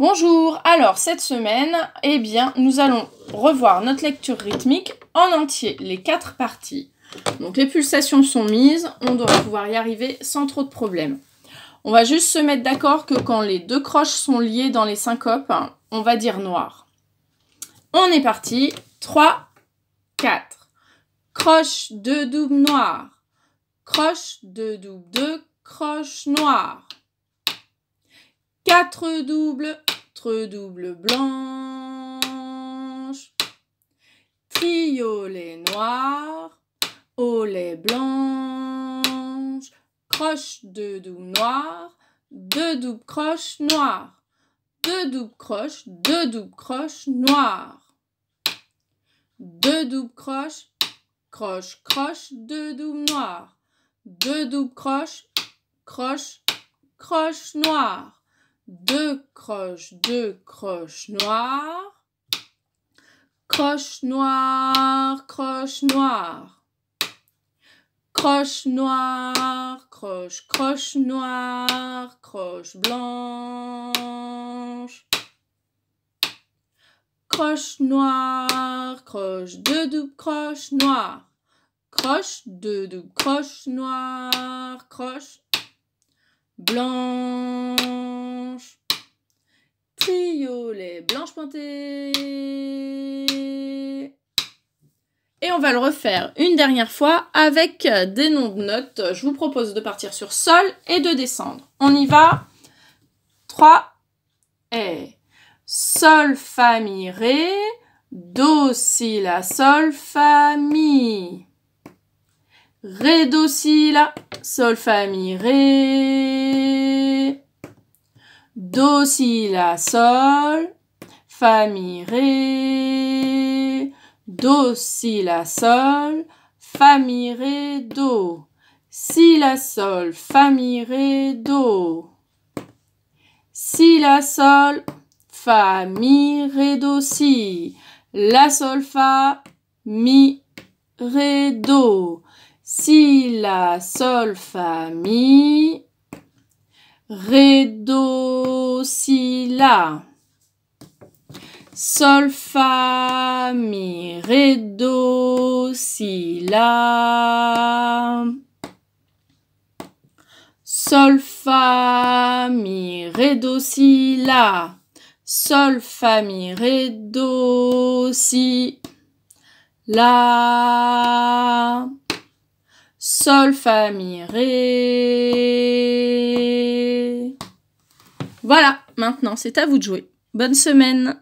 Bonjour, alors cette semaine, eh bien, nous allons revoir notre lecture rythmique en entier, les quatre parties. Donc les pulsations sont mises, on devrait pouvoir y arriver sans trop de problèmes. On va juste se mettre d'accord que quand les deux croches sont liées dans les syncopes, on va dire noir. On est parti, 3, 4. Croche de double noir, croche de double 2, croche noir. 4 doubles double blanche, triolet noir, olet blanche, croche de double noir, deux double croches noires, deux doubles croches, deux double croches noires, deux double croches, croche, croche, deux doubles noirs, deux doubles croches, croche, croche noire deux croches, deux croches noires, croche noire, croche noire, croche noire, croche, croche noire, croche blanche, croche noire, croche, deux doubles croches noires, croche, deux doubles croche noire croche, blanche, les blanches pointées. Et on va le refaire une dernière fois avec des noms de notes. Je vous propose de partir sur sol et de descendre. On y va. 3 et sol, fa, mi, ré, do, si, la, sol, fa, mi. Ré, do, si, la, sol, fa, mi, ré. Do, si, la, sol, fa, mi, ré. Do, si, la, sol, fa, mi, ré, do. Si, la, sol, fa, mi, ré, do. Si, la, sol, fa, mi, ré, do, si. La, sol, fa, mi, ré, do. Si, la, sol, fa, mi, si la Sol, Fa, Mi, Ré, Do, Si, La. Sol, Fa, Mi, Ré, Do, Si, La. Sol, Fa, Mi, Ré, Do, Si, La. Sol, Fa, Mi, Ré. Voilà, maintenant c'est à vous de jouer. Bonne semaine